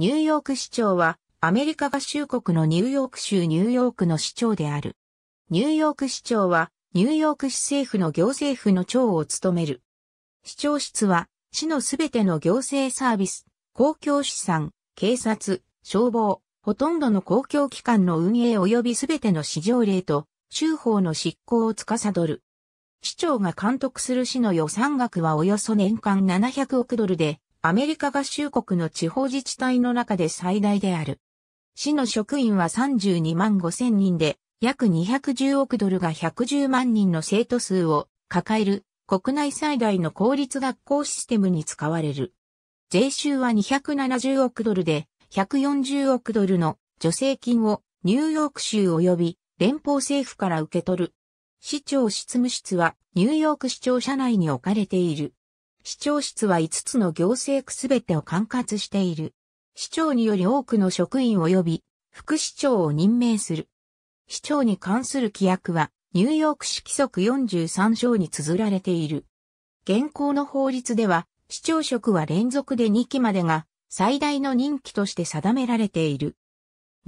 ニューヨーク市長は、アメリカ合衆国のニューヨーク州ニューヨークの市長である。ニューヨーク市長は、ニューヨーク市政府の行政府の長を務める。市長室は、市のすべての行政サービス、公共資産、警察、消防、ほとんどの公共機関の運営及びすべての市場令と、州法の執行を司る。市長が監督する市の予算額はおよそ年間700億ドルで、アメリカ合衆国の地方自治体の中で最大である。市の職員は32万5千人で、約210億ドルが110万人の生徒数を抱える国内最大の公立学校システムに使われる。税収は270億ドルで、140億ドルの助成金をニューヨーク州及び連邦政府から受け取る。市長執務室はニューヨーク市庁舎内に置かれている。市長室は5つの行政区すべてを管轄している。市長により多くの職員及び副市長を任命する。市長に関する規約はニューヨーク市規則43章に綴られている。現行の法律では市長職は連続で2期までが最大の任期として定められている。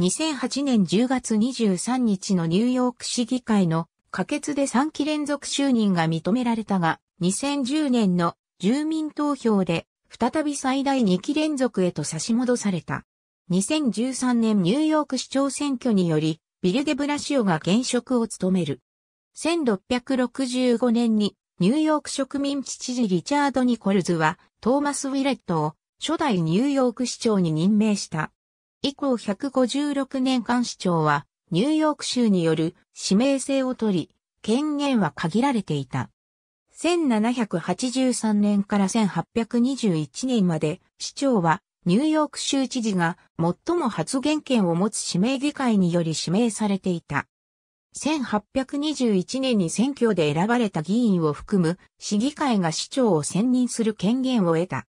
2008年10月23日のニューヨーク市議会の可決で3期連続就任が認められたが、2010年の住民投票で再び最大2期連続へと差し戻された。2013年ニューヨーク市長選挙により、ビルデ・ブラシオが現職を務める。1665年にニューヨーク植民地知事リチャード・ニコルズはトーマス・ウィレットを初代ニューヨーク市長に任命した。以降156年間市長はニューヨーク州による指名制を取り、権限は限られていた。1783年から1821年まで、市長はニューヨーク州知事が最も発言権を持つ指名議会により指名されていた。1821年に選挙で選ばれた議員を含む市議会が市長を選任する権限を得た。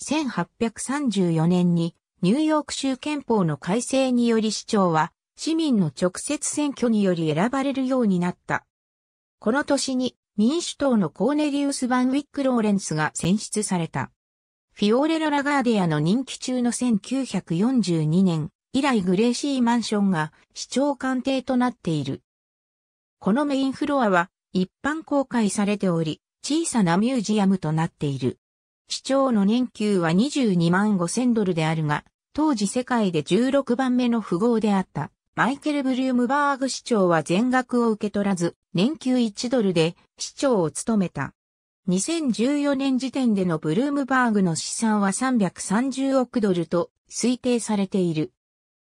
1834年にニューヨーク州憲法の改正により市長は市民の直接選挙により選ばれるようになった。この年に民主党のコーネリウス・バンウィック・ローレンスが選出された。フィオレラ・ラガーディアの任期中の1942年以来グレーシーマンションが市長官邸となっている。このメインフロアは一般公開されており、小さなミュージアムとなっている。市長の年給は22万5千ドルであるが、当時世界で16番目の富豪であった。マイケル・ブリュームバーグ市長は全額を受け取らず、年給1ドルで市長を務めた。2014年時点でのブルームバーグの資産は330億ドルと推定されている。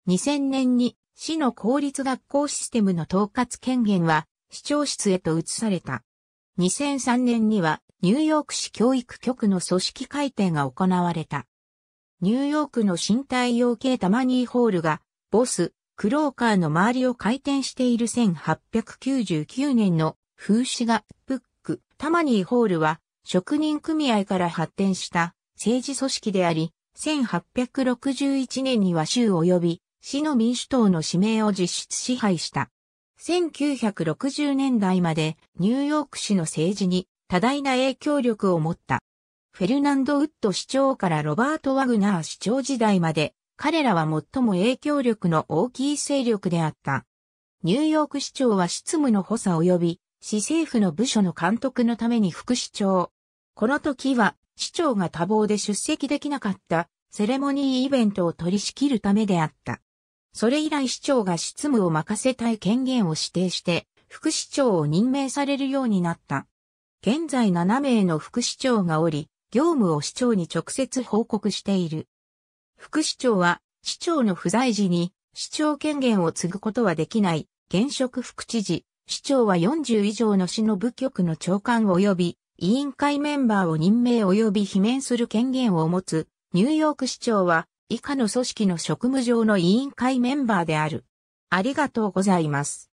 2000年に市の公立学校システムの統括権限は市長室へと移された。2003年にはニューヨーク市教育局の組織改定が行われた。ニューヨークの身体用系タマニーホールがボス、クローカーの周りを回転している1899年の風刺画、プック、タマニーホールは職人組合から発展した政治組織であり、1861年には州及び市の民主党の指名を実質支配した。1960年代までニューヨーク市の政治に多大な影響力を持った。フェルナンド・ウッド市長からロバート・ワグナー市長時代まで彼らは最も影響力の大きい勢力であった。ニューヨーク市長は執務の補佐及び市政府の部署の監督のために副市長。この時は市長が多忙で出席できなかったセレモニーイベントを取り仕切るためであった。それ以来市長が執務を任せたい権限を指定して副市長を任命されるようになった。現在7名の副市長がおり、業務を市長に直接報告している。副市長は、市長の不在時に、市長権限を継ぐことはできない、現職副知事、市長は40以上の市の部局の長官及び、委員会メンバーを任命及び罷免する権限を持つ、ニューヨーク市長は、以下の組織の職務上の委員会メンバーである。ありがとうございます。